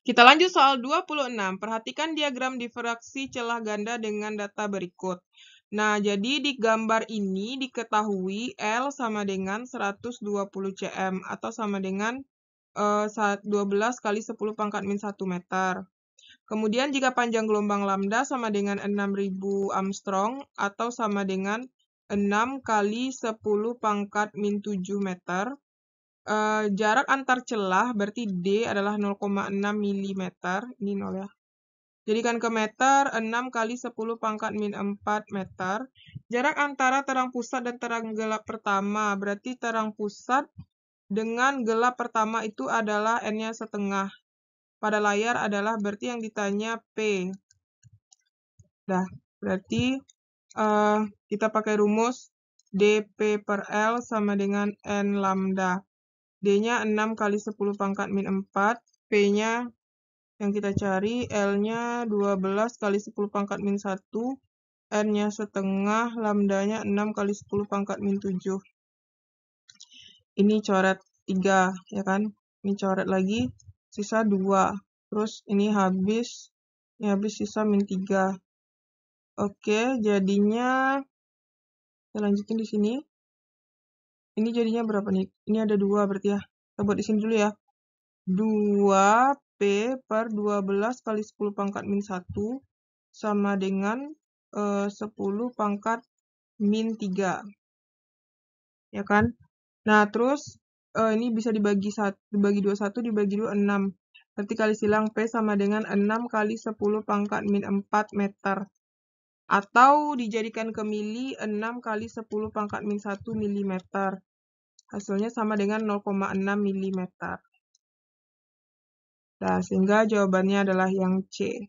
Kita lanjut soal 26. Perhatikan diagram difraksi celah ganda dengan data berikut. Nah, jadi di gambar ini diketahui L sama dengan 120 cm atau sama dengan uh, eh, 12 kali 10 pangkat min 1 meter. Kemudian jika panjang gelombang lambda sama dengan 6000 Armstrong atau sama dengan 6 kali 10 pangkat min 7 meter. Eh, jarak antar celah berarti D adalah 0,6 mm. Ini 0 ya. Jadikan ke meter 6 kali 10 pangkat min 4 meter. Jarak antara terang pusat dan terang gelap pertama. Berarti terang pusat dengan gelap pertama itu adalah N-nya setengah. Pada layar adalah berarti yang ditanya P. Dah, berarti uh, kita pakai rumus dp per L sama dengan N lambda. D-nya 6 kali 10 pangkat min 4. P-nya yang kita cari. L-nya 12 kali 10 pangkat min 1. R-nya setengah. Lambdanya 6 kali 10 pangkat min 7. Ini coret 3, ya kan? Ini coret lagi. Sisa 2. Terus ini habis. Ini habis sisa min 3. Oke, jadinya kita lanjutin di sini. Ini jadinya berapa nih? Ini ada 2 berarti ya. Kita buat di sini dulu ya. 2P per 12 kali 10 pangkat min 1 sama dengan eh, uh, 10 pangkat min 3. Ya kan? Nah, terus uh, ini bisa dibagi 1, dibagi 21, dibagi 2, 6. Berarti kali silang P sama dengan 6 kali 10 pangkat min 4 meter atau dijadikan ke mili 6 kali 10 pangkat min 1 mm. Hasilnya sama dengan 0,6 mm. Nah, sehingga jawabannya adalah yang C.